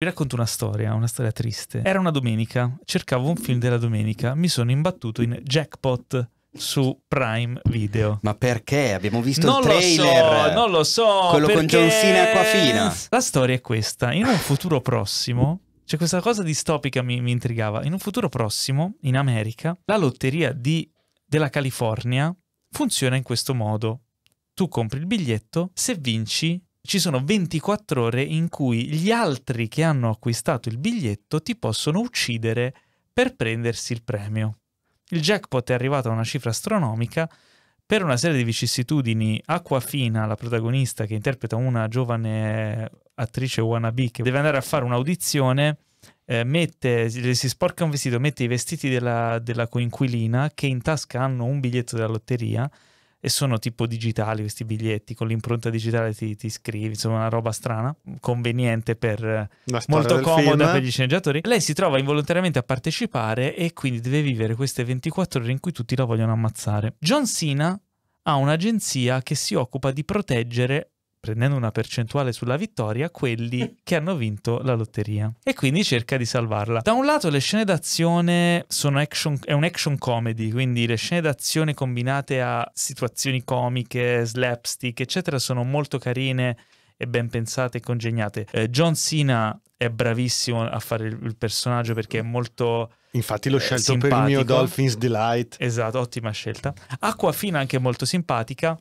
Vi racconto una storia, una storia triste. Era una domenica, cercavo un film della domenica, mi sono imbattuto in Jackpot su Prime Video. Ma perché? Abbiamo visto non il trailer. Lo so, non lo so. Quello perché... con John Cena e fina. La storia è questa. In un futuro prossimo, cioè questa cosa distopica mi, mi intrigava, in un futuro prossimo, in America, la lotteria di, della California funziona in questo modo. Tu compri il biglietto, se vinci ci sono 24 ore in cui gli altri che hanno acquistato il biglietto ti possono uccidere per prendersi il premio. Il jackpot è arrivato a una cifra astronomica. Per una serie di vicissitudini, Aquafina, la protagonista che interpreta una giovane eh, attrice wannabe che deve andare a fare un'audizione, eh, mette, si sporca un vestito, mette i vestiti della, della coinquilina che in tasca hanno un biglietto della lotteria e sono tipo digitali questi biglietti con l'impronta digitale ti, ti scrivi insomma una roba strana conveniente per molto comoda film. per gli sceneggiatori lei si trova involontariamente a partecipare e quindi deve vivere queste 24 ore in cui tutti la vogliono ammazzare John Cena ha un'agenzia che si occupa di proteggere prendendo una percentuale sulla vittoria, quelli che hanno vinto la lotteria. E quindi cerca di salvarla. Da un lato le scene d'azione sono action, è un action comedy, quindi le scene d'azione combinate a situazioni comiche, slapstick, eccetera, sono molto carine e ben pensate e congegnate. Eh, John Cena è bravissimo a fare il personaggio perché è molto... Infatti l'ho eh, scelto eh, per il mio Dolphins Delight. Esatto, ottima scelta. Acquafina Fina anche molto simpatica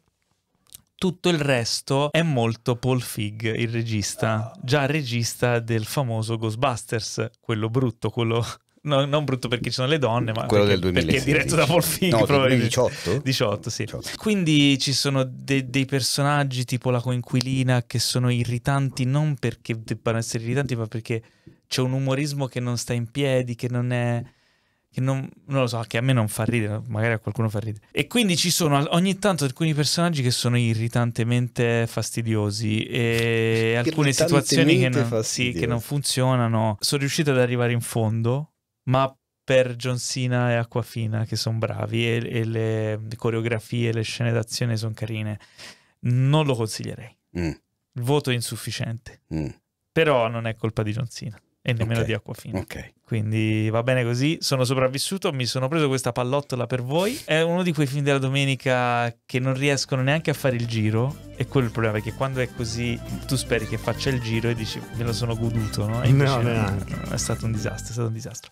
tutto il resto è molto Paul Fig, il regista, già regista del famoso Ghostbusters, quello brutto, quello No, non brutto perché ci sono le donne, ma quello perché, del 2016. perché è diretto da Paul Fig, no, probabilmente 18? 18, sì. 18. Quindi ci sono de dei personaggi tipo la coinquilina che sono irritanti non perché debbano essere irritanti, ma perché c'è un umorismo che non sta in piedi, che non è che non, non, lo so, che a me non fa ridere, magari a qualcuno fa ridere. E quindi ci sono ogni tanto alcuni personaggi che sono irritantemente fastidiosi e alcune situazioni che non, sì, che non funzionano. Sono riuscito ad arrivare in fondo, ma per John Cena e Acquafina che sono bravi e, e, le coreografie, le scene d'azione sono carine. Non lo consiglierei. Mm. Il voto è insufficiente. Mm. Però non è colpa di John Cena e nemmeno okay. di acquafina. Okay. Quindi va bene così, sono sopravvissuto, mi sono preso questa pallottola per voi. È uno di quei film della domenica che non riescono neanche a fare il giro e quello è il problema perché quando è così tu speri che faccia il giro e dici me lo sono goduto, no? E no, no, no, è stato un disastro, è stato un disastro.